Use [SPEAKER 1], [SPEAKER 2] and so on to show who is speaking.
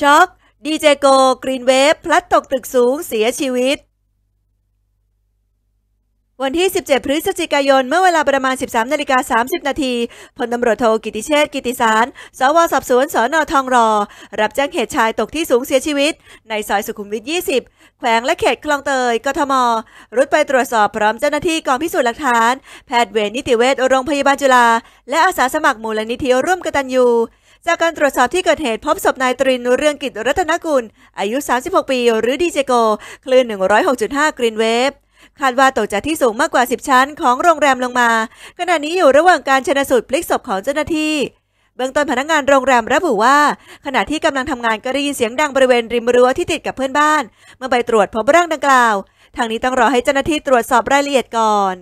[SPEAKER 1] ช็อกดีเจโก กรีนเวฟ พลัดตกตึกสูงเสียชีวิต วันที่ 17 พฤศจิกายน เมื่อเวลาประมาณ 13นาฬิกา30 นาทีพลตำรวจโทกิติเชษกิติสาร สวสอบสวนสอนอทองรอ รับแจ้งเหตุชายตกที่สูงเสียชีวิต ในซอยสุขุมวิท 20 แขวงและเขตคลองเตย กทม รุดไปตรวจสอบพร้อมเจ้าหน้าที่กองพิสูจน์หลักฐาน แพทย์เวรนิติเวช โรงพยาบาลจุฬา และอาสาสมัครมูลนิธิร่วมกตัญญูจากการตรวจสอบที่เกิดเหตุพบศพนายตรินเรื่องกิจรัตนกุล อายุ 36 ปี หรือดีเจโก คลื่น106.5 กรีนเวฟคาดว่าตกจากที่สูงมากกว่า 10 ชั้นของโรงแรมลงมา ขณะนี้อยู่ระหว่างการชนะสูตรพลิกศพของเจ้าหน้าที่ เบื้องต้นพนักงานโรงแรมระบุว่า ขณะที่กำลังทำงานก็ได้ยินเสียงดังบริเวณริมรั้วที่ติดกับเพื่อนบ้าน เมื่อไปตรวจพบร่างดังกล่าว ทางนี้ต้องรอให้เจ้าหน้าที่ตรวจสอบรายละเอียดก่อน